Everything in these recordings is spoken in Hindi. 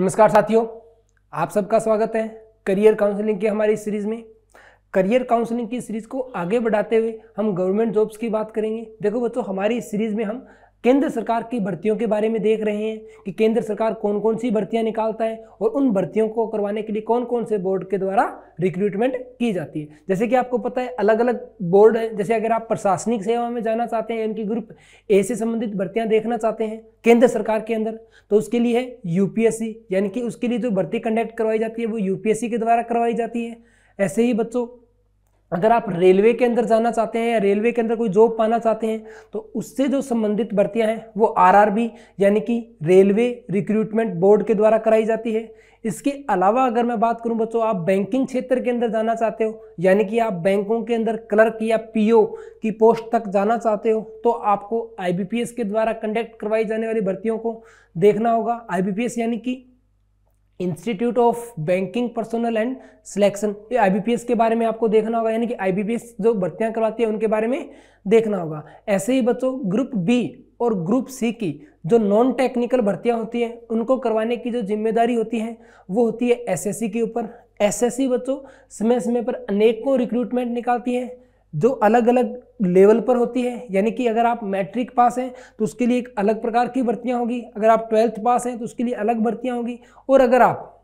नमस्कार साथियों आप सबका स्वागत है करियर काउंसलिंग की हमारी सीरीज में करियर काउंसलिंग की सीरीज को आगे बढ़ाते हुए हम गवर्नमेंट जॉब्स की बात करेंगे देखो बच्चों हमारी सीरीज में हम केंद्र सरकार की भर्तियों के बारे में देख रहे हैं कि केंद्र सरकार कौन कौन सी भर्तियां निकालता है और उन भर्तियों को करवाने के लिए कौन कौन से बोर्ड के द्वारा रिक्रूटमेंट की जाती है जैसे कि आपको पता है अलग अलग बोर्ड है जैसे अगर आप प्रशासनिक सेवा में जाना चाहते हैं इनकी ग्रुप ए से संबंधित भर्तियां देखना चाहते हैं केंद्र सरकार के अंदर तो उसके लिए है यूपीएससी यानी कि उसके लिए जो भर्ती कंडक्ट करवाई जाती है वो यूपीएससी के द्वारा करवाई जाती है ऐसे ही बच्चों अगर आप रेलवे के अंदर जाना चाहते हैं या रेलवे के अंदर कोई जॉब पाना चाहते हैं तो उससे जो संबंधित भर्तियां हैं वो आरआरबी यानी कि रेलवे रिक्रूटमेंट बोर्ड के द्वारा कराई जाती है इसके अलावा अगर मैं बात करूं बच्चों आप बैंकिंग क्षेत्र के अंदर जाना चाहते हो यानी कि आप बैंकों के अंदर क्लर्क या पी की पोस्ट तक जाना चाहते हो तो आपको आई के द्वारा कंडक्ट करवाई जाने वाली भर्तियों को देखना होगा आई यानी कि institute of banking personnel and selection ये आईबीपीएस के बारे में आपको देखना होगा यानी कि आईबीपीएस जो भर्तियां करवाती है उनके बारे में देखना होगा ऐसे ही बच्चों ग्रुप बी और ग्रुप सी की जो नॉन टेक्निकल भर्तियां होती हैं उनको करवाने की जो जिम्मेदारी होती है वो होती है एसएससी के ऊपर एसएससी बच्चों समय समय पर अनेकों रिक्रूटमेंट निकालती है जो अलग अलग लेवल पर होती है यानी कि अगर आप मैट्रिक पास हैं तो उसके लिए एक अलग प्रकार की भर्तियाँ होगी अगर आप ट्वेल्थ पास हैं तो उसके लिए अलग भर्तियाँ होगी और अगर आप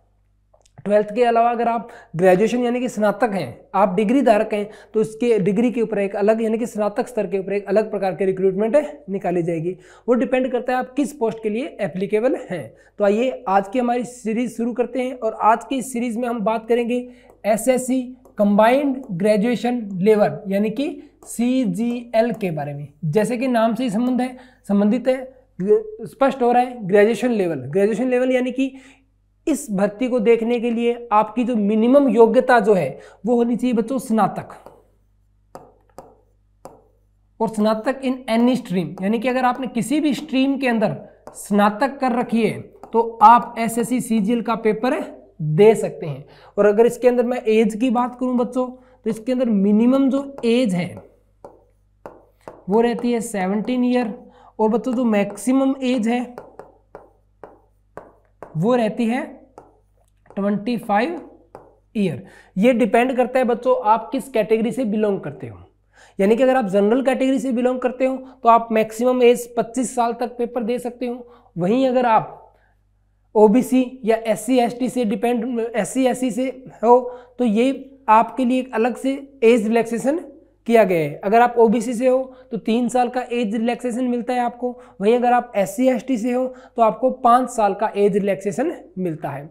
ट्वेल्थ के अलावा अगर आप ग्रेजुएशन यानी कि स्नातक हैं आप डिग्री धारक हैं तो इसके डिग्री के ऊपर एक अलग यानी कि स्नातक स्तर के ऊपर एक अलग प्रकार के रिक्रूटमेंट निकाली जाएगी वो डिपेंड करता है आप किस पोस्ट के लिए एप्लीकेबल हैं तो आइए आज की हमारी सीरीज़ शुरू करते हैं और आज की सीरीज़ में हम बात करेंगे एस कंबाइंड ग्रेजुएशन लेवल यानी कि सी के बारे में जैसे कि नाम से ही संबंध है संबंधित है स्पष्ट हो रहा है ग्रेजुएशन लेवल ग्रेजुएशन लेवल यानी कि इस भर्ती को देखने के लिए आपकी जो मिनिमम योग्यता जो है वो होनी चाहिए बच्चों स्नातक और स्नातक इन एनी स्ट्रीम यानी कि अगर आपने किसी भी स्ट्रीम के अंदर स्नातक कर रखी है तो आप एस एस का पेपर दे सकते हैं और अगर इसके अंदर मैं एज की बात करूं बच्चों तो इसके अंदर मिनिमम जो एज है वो रहती है सेवनटीन ईयर और बच्चों जो मैक्सिमम एज है वो रहती है ट्वेंटी फाइव ईयर ये डिपेंड करता है बच्चों आप किस कैटेगरी से बिलोंग करते हो यानी कि अगर आप जनरल कैटेगरी से बिलोंग करते हो तो आप मैक्सिमम एज 25 साल तक पेपर दे सकते हो वहीं अगर आप ओबीसी या एस सी से डिपेंड एस सी से हो तो ये आपके लिए एक अलग से एज रिलैक्सेशन किया गया है अगर आप ओबीसी से हो तो तीन साल का एज रिलैक्सेशन मिलता है आपको वहीं अगर आप एस सी से हो तो आपको पाँच साल का एज रिलैक्सेशन मिलता है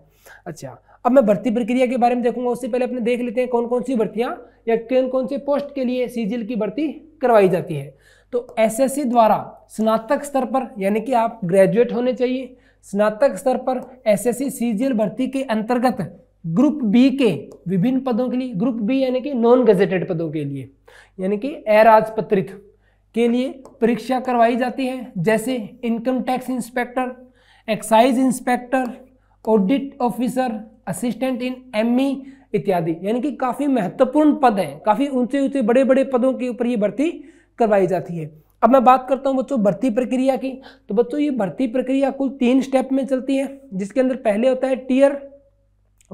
अच्छा अब मैं भर्ती प्रक्रिया के बारे में देखूंगा उससे पहले अपने देख लेते हैं कौन कौन सी भर्तियाँ या कौन कौन से पोस्ट के लिए सीजीएल की भर्ती करवाई जाती है तो एसएससी द्वारा स्नातक स्तर पर यानी कि आप ग्रेजुएट होने चाहिए स्नातक स्तर पर एसएससी सीजीएल भर्ती के अंतर्गत ग्रुप बी के विभिन्न पदों के लिए ग्रुप बी यानी कि नॉन गजेटेड पदों के लिए यानी कि अराजपत्रित के लिए परीक्षा करवाई जाती है जैसे income tax inspector excise inspector audit officer assistant इन एम इत्यादि यानी कि काफ़ी महत्वपूर्ण पद हैं काफ़ी ऊंचे ऊंचे बड़े बड़े पदों के ऊपर ये भर्ती करवाई जाती है अब मैं बात करता हूँ बच्चों भर्ती प्रक्रिया की तो बच्चों ये भर्ती प्रक्रिया कुल तीन स्टेप में चलती है जिसके अंदर पहले होता है टीयर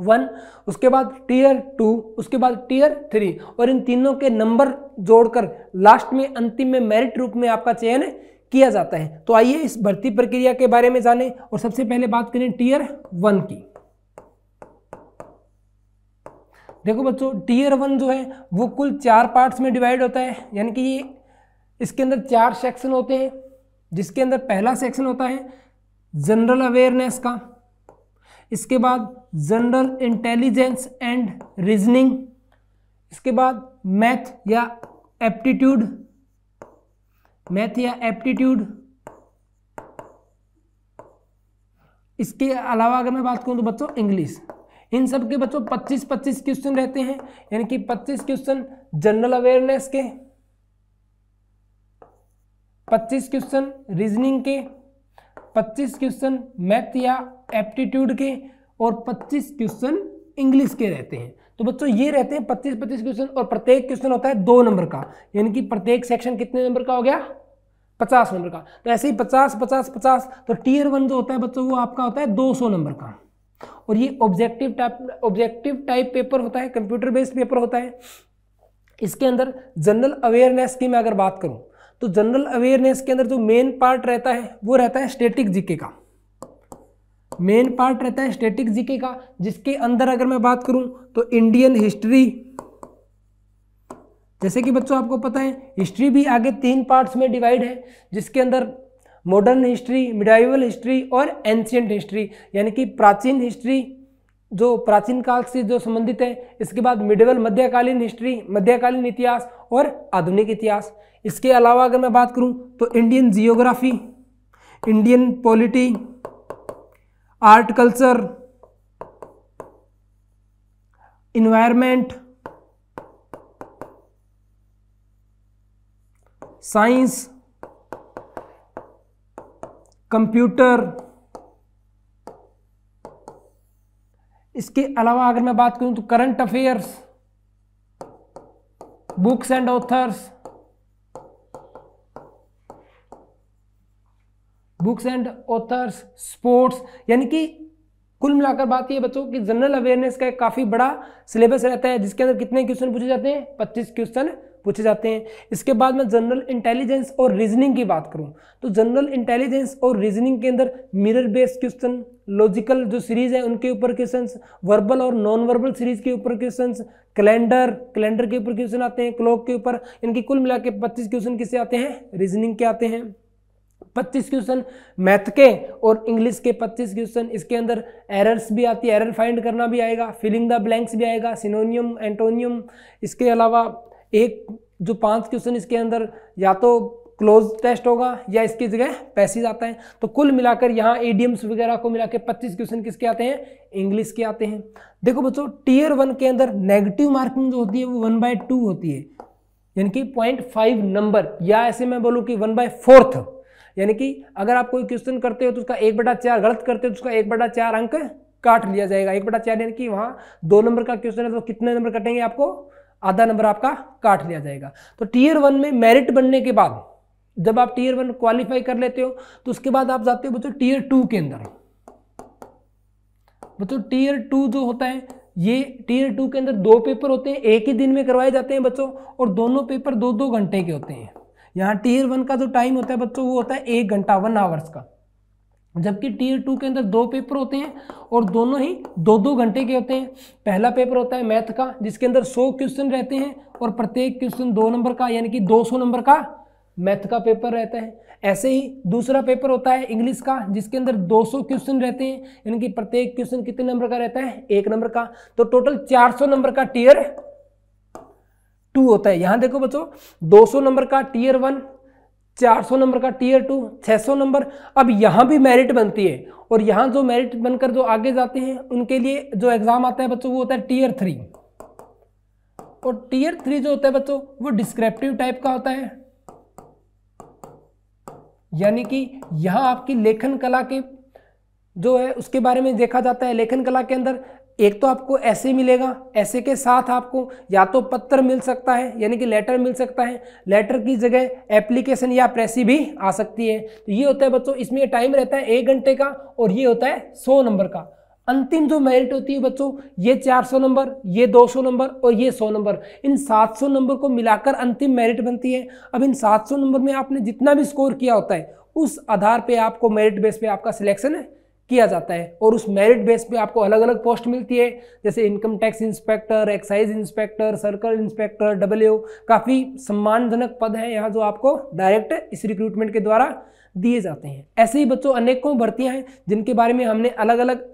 वन उसके बाद टीयर टू उसके बाद टीयर थ्री और इन तीनों के नंबर जोड़कर लास्ट में अंतिम में मेरिट रूप में आपका चयन किया जाता है तो आइए इस भर्ती प्रक्रिया के बारे में जानें और सबसे पहले बात करें टीयर वन की देखो बच्चों टीयर वन जो है वो कुल चार पार्ट्स में डिवाइड होता है यानी कि ये इसके अंदर चार सेक्शन होते हैं जिसके अंदर पहला सेक्शन होता है जनरल अवेयरनेस का इसके बाद जनरल इंटेलिजेंस एंड रीजनिंग इसके बाद मैथ या एप्टीट्यूड मैथ या एप्टीट्यूड इसके अलावा अगर मैं बात करूं तो बच्चों इंग्लिश इन सब के बच्चों 25-25 क्वेश्चन रहते हैं यानी कि 25 क्वेश्चन जनरल अवेयरनेस के पच्चीस क्वेश्चन रीजनिंग के पच्चीस क्वेश्चन मैथ या एप्टीट्यूड के और पच्चीस क्वेश्चन इंग्लिश के रहते हैं तो बच्चों ये रहते हैं पच्चीस पच्चीस क्वेश्चन और प्रत्येक क्वेश्चन होता है दो नंबर का यानी कि प्रत्येक सेक्शन कितने नंबर का हो गया पचास नंबर का तो ऐसे ही पचास पचास पचास तो टीयर वन जो होता है बच्चों वो आपका होता है दो सौ नंबर का और ये objective type objective type paper होता है कंप्यूटर बेस्ड पेपर होता है इसके अंदर जनरल अवेयरनेस की मैं अगर बात करूँ तो जनरल अवेयरनेस के अंदर जो मेन पार्ट रहता है वो रहता है स्टेटिक जीके का मेन पार्ट रहता है स्टेटिक जीके का जिसके अंदर अगर मैं बात करूं तो इंडियन हिस्ट्री जैसे कि बच्चों आपको पता है हिस्ट्री भी आगे तीन पार्ट्स में डिवाइड है जिसके अंदर मॉडर्न हिस्ट्री मिडाइवल हिस्ट्री और एंशियंट हिस्ट्री यानी कि प्राचीन हिस्ट्री जो प्राचीन काल से जो संबंधित है इसके बाद मिडिवल मध्यकालीन हिस्ट्री मध्यकालीन इतिहास और आधुनिक इतिहास इसके अलावा अगर मैं बात करूं तो Indian geography Indian polity art culture environment science computer इसके अलावा अगर मैं बात करूं तो current affairs books and authors books and authors sports यानी कि कुल मिलाकर बात यह बच्चों की जनरल अवेयरनेस का एक काफी बड़ा सिलेबस रहता है जिसके अंदर कितने क्वेश्चन पूछे जाते हैं पच्चीस क्वेश्चन पूछे जाते हैं इसके बाद मैं जनरल इंटेलिजेंस और रीजनिंग की बात करूं तो जनरल इंटेलिजेंस और रीजनिंग के अंदर मिरर बेस्ड क्वेश्चन लॉजिकल जो सीरीज है उनके ऊपर क्वेश्चन वर्बल और नॉन वर्बल सीरीज के ऊपर क्वेश्चन कैलेंडर कैलेंडर के ऊपर क्वेश्चन आते हैं क्लॉक के ऊपर इनकी कुल मिला के पच्चीस क्वेश्चन किससे आते हैं रीजनिंग के आते हैं पच्चीस क्वेश्चन मैथ के और इंग्लिश के पच्चीस क्वेश्चन इसके अंदर एरर्स भी आती है एरर फाइंड करना भी आएगा फिलिंग द ब्लैंक्स भी आएगा सिनोनियम एंटोनियम इसके अलावा एक जो पांच क्वेश्चन इसके अंदर या तो क्लोज टेस्ट होगा या इसकी जगह पैसेज आता है तो कुल मिलाकर यहाँ एडीएम्स वगैरह को मिला के पच्चीस क्वेश्चन किसके आते हैं इंग्लिश के आते हैं देखो बच्चों टीयर वन के अंदर नेगेटिव मार्किंग जो होती है वो वन बाय टू होती है यानी कि पॉइंट फाइव नंबर या ऐसे मैं बोलूँ कि वन बाय फोर्थ यानी कि अगर आप कोई क्वेश्चन करते हो तो उसका एक बटा चार गलत करते हो तो उसका एक बटा चार अंक काट लिया जाएगा एक बटा चार यानी कि वहाँ दो नंबर का क्वेश्चन है तो कितने नंबर कटेंगे आपको आधा नंबर आपका काट लिया जाएगा तो टीयर वन में मेरिट बनने के बाद जब आप टीयर वन क्वालिफाई कर लेते हो तो उसके बाद आप जाते हो बच्चों टीयर टू के अंदर बच्चों टीयर टू जो होता है ये टीयर टू के अंदर दो पेपर होते हैं एक ही दिन में करवाए जाते हैं बच्चों और दोनों पेपर दो दो घंटे के होते हैं यहाँ टीयर वन का जो टाइम होता है बच्चों वो होता है एक घंटा वन आवर्स का जबकि टीयर टू के अंदर दो पेपर होते हैं और दोनों ही दो दो घंटे के होते हैं पहला पेपर होता है मैथ का जिसके अंदर सौ क्वेश्चन रहते हैं और प्रत्येक क्वेश्चन दो नंबर का यानी कि दो सौ नंबर का मैथ का पेपर रहता है ऐसे ही दूसरा पेपर होता है इंग्लिश का जिसके अंदर 200 क्वेश्चन रहते हैं यानी कि प्रत्येक क्वेश्चन कितने नंबर का रहता है एक नंबर का तो टोटल 400 नंबर का टीयर टू होता है यहां देखो बच्चों 200 नंबर का टीयर वन 400 नंबर का टीयर टू 600 नंबर अब यहाँ भी मेरिट बनती है और यहाँ जो मेरिट बनकर जो आगे जाते हैं उनके लिए जो एग्ज़ाम आता है बच्चों वो होता है टीयर थ्री और टीयर थ्री जो होता है बच्चों वो डिस्क्रिप्टिव टाइप का होता है यानी कि यहाँ आपकी लेखन कला के जो है उसके बारे में देखा जाता है लेखन कला के अंदर एक तो आपको ऐसे मिलेगा ऐसे के साथ आपको या तो पत्र मिल सकता है यानी कि लेटर मिल सकता है लेटर की जगह एप्लीकेशन या प्रेसी भी आ सकती है तो ये होता है बच्चों इसमें टाइम रहता है एक घंटे का और ये होता है सौ नंबर का अंतिम जो मेरिट होती है बच्चों ये 400 नंबर ये 200 नंबर और ये 100 नंबर इन 700 नंबर को मिलाकर अंतिम मेरिट बनती है अब इन 700 नंबर में आपने जितना भी स्कोर किया होता है उस आधार पे आपको मेरिट बेस पे आपका सिलेक्शन है किया जाता है और उस मेरिट बेस पे आपको अलग अलग पोस्ट मिलती है जैसे income tax inspector excise inspector circle inspector W काफ़ी सम्मानजनक पद हैं यहाँ जो आपको डायरेक्ट इस रिक्रूटमेंट के द्वारा दिए जाते हैं ऐसे ही बच्चों अनेकों भर्तियाँ हैं जिनके बारे में हमने अलग अलग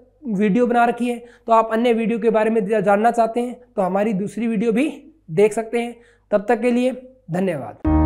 वीडियो बना रखी है तो आप अन्य वीडियो के बारे में जानना चाहते हैं तो हमारी दूसरी वीडियो भी देख सकते हैं तब तक के लिए धन्यवाद